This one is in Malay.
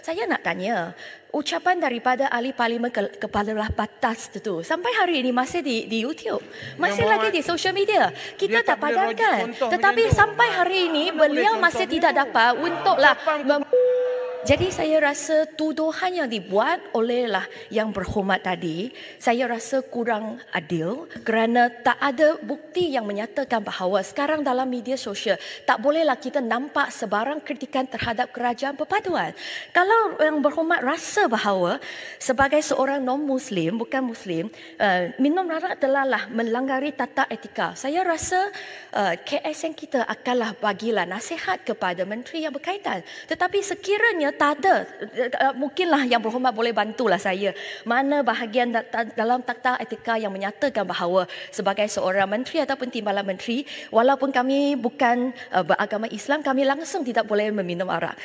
Saya nak tanya, ucapan daripada ahli parlimen ke- kepala batas tu sampai hari ini masih di, di YouTube, masih lagi di social media. Kita tak, tak padankan. Tetapi sampai hari ini beliau masih tidak dapat untuklah mem- jadi saya rasa tuduhan yang dibuat olehlah yang berhormat tadi saya rasa kurang adil kerana tak ada bukti yang menyatakan bahawa sekarang dalam media sosial tak bolehlah kita nampak sebarang kritikan terhadap kerajaan perpaduan. Kalau yang berhormat rasa bahawa sebagai seorang non-muslim bukan muslim uh, minum rarak telahlah melanggari tata etika. Saya rasa uh, eh, KSN kita akanlah bagilah nasihat kepada menteri yang berkaitan. Tetapi sekiranya tak ada. Eh, eh, mungkinlah yang berhormat boleh bantulah saya. Mana bahagian dalam takta etika yang menyatakan bahawa sebagai seorang menteri ataupun timbalan menteri, walaupun kami bukan eh, beragama Islam, kami langsung tidak boleh meminum arak.